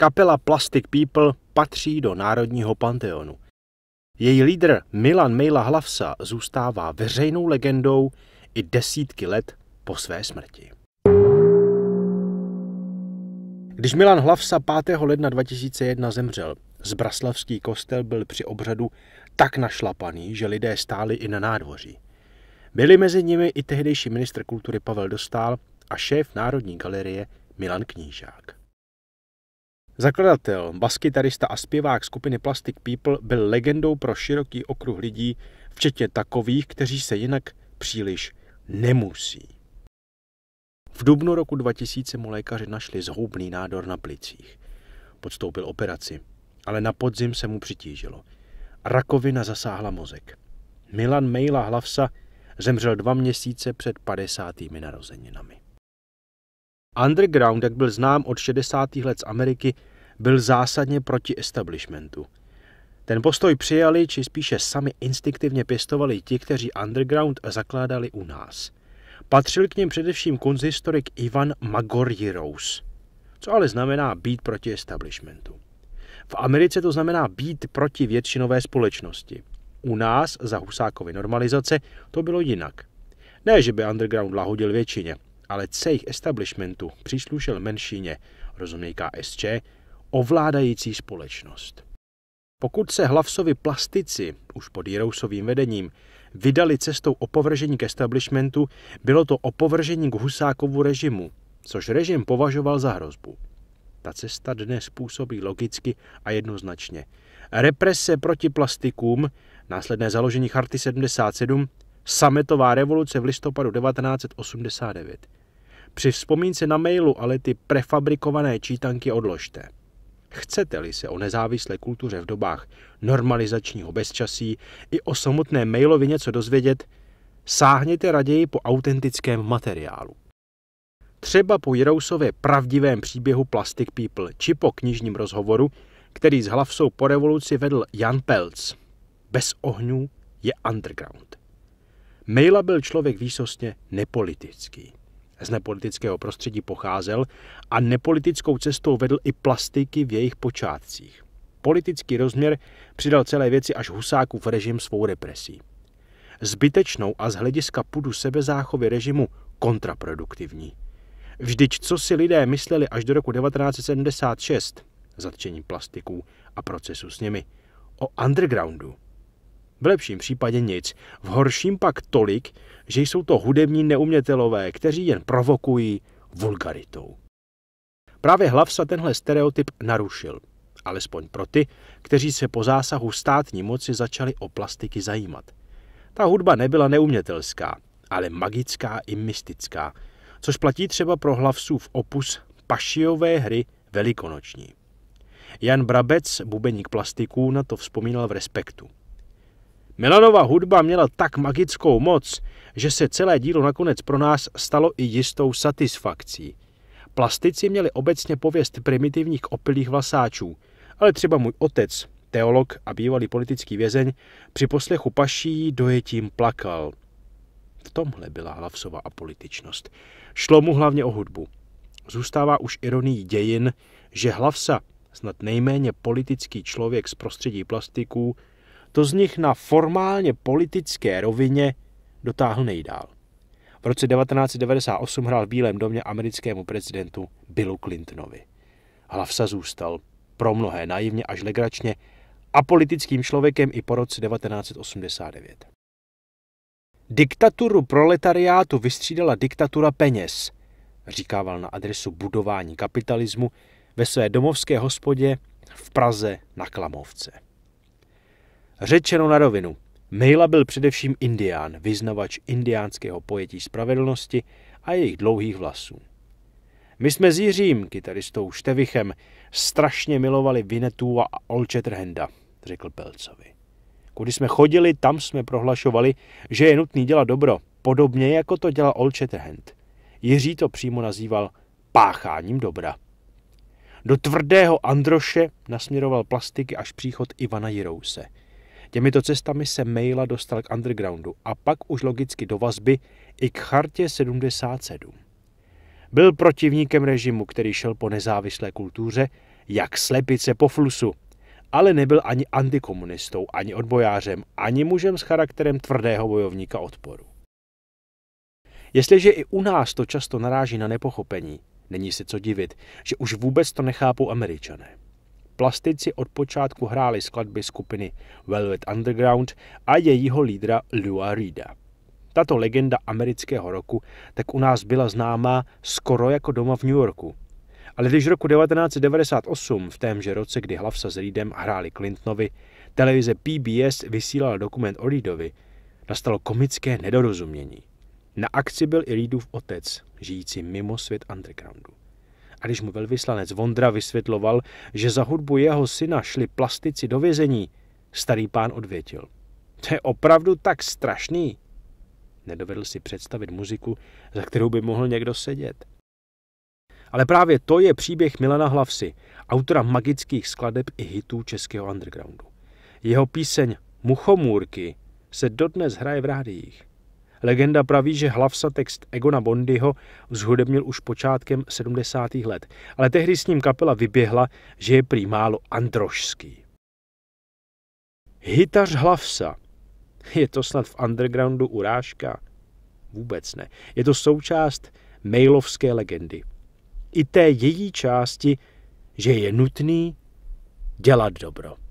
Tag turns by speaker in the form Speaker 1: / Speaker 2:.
Speaker 1: Kapela Plastic People patří do národního panteonu. Její lídr Milan Mejla Hlavsa zůstává veřejnou legendou i desítky let po své smrti. Když Milan Hlavsa 5. ledna 2001 zemřel, zbraslavský kostel byl při obřadu tak našlapaný, že lidé stáli i na nádvoří. Byli mezi nimi i tehdejší ministr kultury Pavel Dostál a šéf Národní galerie Milan Knížák. Zakladatel, baskytarista a zpěvák skupiny Plastic People byl legendou pro široký okruh lidí, včetně takových, kteří se jinak příliš nemusí. V dubnu roku 2000 mu lékaři našli zhoubný nádor na plicích. Podstoupil operaci, ale na podzim se mu přitížilo. Rakovina zasáhla mozek. Milan Mejla Hlavsa zemřel dva měsíce před 50. narozeninami. Underground, jak byl znám od 60. let z Ameriky, byl zásadně proti establishmentu. Ten postoj přijali, či spíše sami instinktivně pěstovali ti, kteří underground zakládali u nás. Patřil k něm především konzistorik Ivan Rose, co ale znamená být proti establishmentu. V Americe to znamená být proti většinové společnosti. U nás za Husákovy normalizace to bylo jinak. Ne, že by underground lahodil většině, ale cejch establishmentu příslušel menšině, rozuměj KSČ, ovládající společnost. Pokud se Hlavsovi plastici, už pod Jirousovým vedením, vydali cestou opovržení k establishmentu, bylo to opovržení k Husákovu režimu, což režim považoval za hrozbu. Ta cesta dnes působí logicky a jednoznačně. Represe proti plastikům, následné založení Charty 77, sametová revoluce v listopadu 1989. Při vzpomínce na mailu ale ty prefabrikované čítanky odložte. Chcete-li se o nezávislé kultuře v dobách normalizačního bezčasí i o samotné mailovi něco dozvědět, sáhněte raději po autentickém materiálu. Třeba po Jirousově pravdivém příběhu Plastic People či po knižním rozhovoru, který s hlavsou po revoluci vedl Jan Pelc. Bez ohňů je underground. Mejla byl člověk výsostně nepolitický. Z nepolitického prostředí pocházel a nepolitickou cestou vedl i plastiky v jejich počátcích. Politický rozměr přidal celé věci až v režim svou represí. Zbytečnou a z hlediska půdu sebezáchovy režimu kontraproduktivní. Vždyť co si lidé mysleli až do roku 1976, zatčení plastiků a procesu s nimi, o undergroundu, v lepším případě nic, v horším pak tolik, že jsou to hudební neumětelové, kteří jen provokují vulgaritou. Právě se tenhle stereotyp narušil, alespoň pro ty, kteří se po zásahu státní moci začali o plastiky zajímat. Ta hudba nebyla neumětelská, ale magická i mystická, což platí třeba pro v opus Pašijové hry velikonoční. Jan Brabec, bubeník plastiků, na to vzpomínal v respektu. Milanova hudba měla tak magickou moc, že se celé dílo nakonec pro nás stalo i jistou satisfakcí. Plastici měli obecně pověst primitivních opilých vlasáčů, ale třeba můj otec, teolog a bývalý politický vězeň, při poslechu paší dojetím plakal. V tomhle byla Hlavsova apolitičnost. Šlo mu hlavně o hudbu. Zůstává už ironií dějin, že Hlavsa, snad nejméně politický člověk z prostředí plastiků, to z nich na formálně politické rovině dotáhl nejdál. V roce 1998 hrál v Bílém domě americkému prezidentu Billu Clintonovi. Hlavsa zůstal pro mnohé naivně až legračně a politickým člověkem i po roce 1989. Diktaturu proletariátu vystřídala diktatura peněz, říkával na adresu budování kapitalismu ve své domovské hospodě v Praze na Klamovce. Řečeno na rovinu, Mejla byl především indián, vyznavač indiánského pojetí spravedlnosti a jejich dlouhých vlasů. My jsme s Jiřím, kytaristou Števichem, strašně milovali Vinetu a Olčetrhenda, řekl Pelcovi. Kudy jsme chodili, tam jsme prohlašovali, že je nutný dělat dobro, podobně jako to dělal Olčetrhend. Jiří to přímo nazýval pácháním dobra. Do tvrdého Androše nasměroval plastiky až příchod Ivana Jirouse – Těmito cestami se Maila dostal k undergroundu a pak už logicky do vazby i k chartě 77. Byl protivníkem režimu, který šel po nezávislé kultuře, jak slepice po flusu, ale nebyl ani antikomunistou, ani odbojářem, ani mužem s charakterem tvrdého bojovníka odporu. Jestliže i u nás to často naráží na nepochopení, není se co divit, že už vůbec to nechápou američané. Plastici od počátku hráli skladby skupiny Velvet Underground a jejího lídra Lua Reeda. Tato legenda amerického roku tak u nás byla známá skoro jako doma v New Yorku. Ale když roku 1998, v témže roce, kdy Hlavsa s Reedem hráli Clintonovi, televize PBS vysílala dokument o Reedovi, nastalo komické nedorozumění. Na akci byl i Reedův otec, žijící mimo svět undergroundu. A když mu velvyslanec Vondra vysvětloval, že za hudbu jeho syna šli plastici do vězení, starý pán odvětil. To je opravdu tak strašný. Nedovedl si představit muziku, za kterou by mohl někdo sedět. Ale právě to je příběh Milana Hlavsy, autora magických skladeb i hitů českého undergroundu. Jeho píseň Muchomůrky se dodnes hraje v rádiích. Legenda praví, že Hlavsa text Egona Bondyho zhudebnil už počátkem 70. let, ale tehdy s ním kapela vyběhla, že je prý málo androšský. Hitař Hlavsa. Je to snad v undergroundu urážka? Vůbec ne. Je to součást mailovské legendy. I té její části, že je nutný dělat dobro.